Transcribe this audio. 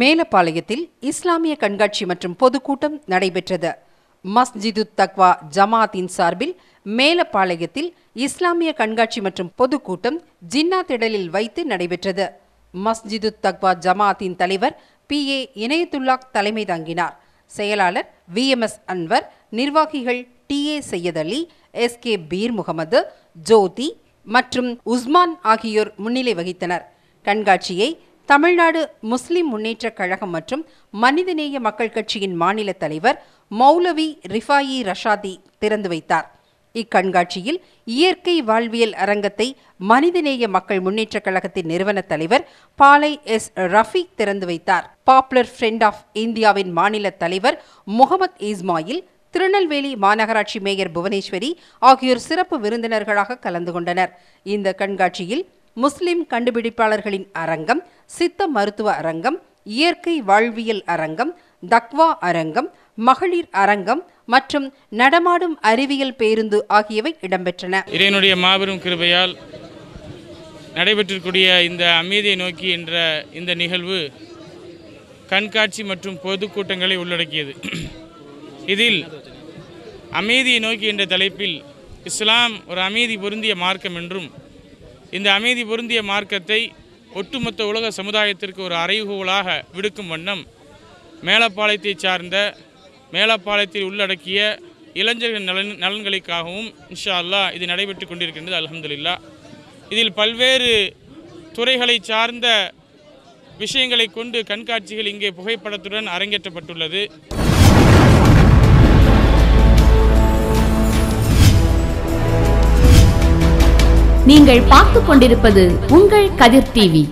மேலப்பாளையத்தில் இஸ்லாமிய கண்காட்சி மற்றும் பொதுக்கூட்டம் நடைபெற்றது மஸ்ஜிது தக்வா ஜமாத்தின் சார்பில் மேலப்பாளையத்தில் இஸ்லாமிய கண்காட்சி மற்றும் பொதுக்கூட்டம் ஜின்னா திடலில் வைத்து நடைபெற்றது மஸ்ஜிது தக்வா ஜமாத்தின் தலைவர் பி ஏ இணையத்துல்லாக் தலைமை தாங்கினார் செயலாளர் வி எம் எஸ் அன்வர் நிர்வாகிகள் T A Syed Ali S K Peer Mohammed Jothi மற்றும் உஸ்மான் ஆகியோர் முன்னிலை வகித்தனர் கண்காட்சியை தமிழ்நாடு முஸ்லிம் முன்னேற்றக் கழகம் மற்றும் மனிதநேய மக்கள் கட்சியின் மாநில தலைவர் மௌலவி ரிஃபாயி ரஷாதி திறந்து வைத்தார் இக்கண்காட்சியில் இயற்கை வாழ்வியல் அரங்கத்தை மனிதநேய மக்கள் முன்னேற்றக் கழகத்தின் நிறுவன தலைவர் பாலை எஸ் ரஃபி திறந்து வைத்தார் பாப்புலர் ஃப்ரெண்ட் ஆஃப் இந்தியாவின் மாநில தலைவர் முகமது இஸ்மாயில் திருநெல்வேலி மாநகராட்சி மேயர் புவனேஸ்வரி ஆகியோர் சிறப்பு விருந்தினர்களாக கலந்து கொண்டனர் இந்த கண்காட்சியில் முஸ்லிம் கண்டுபிடிப்பாளர்களின் அரங்கம் சித்த மருத்துவ அரங்கம் இயற்கை வாழ்வியல் அரங்கம் தக்வா அரங்கம் மகளிர் அரங்கம் மற்றும் நடமாடும் அறிவியல் பேருந்து ஆகியவை இடம்பெற்றன இதனுடைய மாபெரும் கிருபையால் நடைபெற்றிருக்கூடிய இந்த அமைதியை நோக்கி என்ற இந்த நிகழ்வு கண்காட்சி மற்றும் பொதுக்கூட்டங்களை உள்ளடக்கியது இதில் அமைதியை நோக்கி என்ற தலைப்பில் இஸ்லாம் ஒரு அமைதி பொருந்திய மார்க்கம் என்றும் இந்த அமைதி பொருந்திய மார்க்கத்தை ஒட்டுமொத்த உலக சமுதாயத்திற்கு ஒரு அறைகூலாக விடுக்கும் வண்ணம் மேலப்பாளையத்தை சார்ந்த மேலப்பாளையத்தில் உள்ளடக்கிய இளைஞர்கள் நலன் நலன்களுக்காகவும் இன்ஷா அல்லா இது நடைபெற்று கொண்டிருக்கின்றது அலமதுல்லா இதில் பல்வேறு துறைகளை சார்ந்த விஷயங்களை கொண்டு கண்காட்சிகள் இங்கே புகைப்படத்துடன் அரங்கேற்றப்பட்டுள்ளது நீங்கள் பார்த்து கொண்டிருப்பது உங்கள் கதிர் டிவி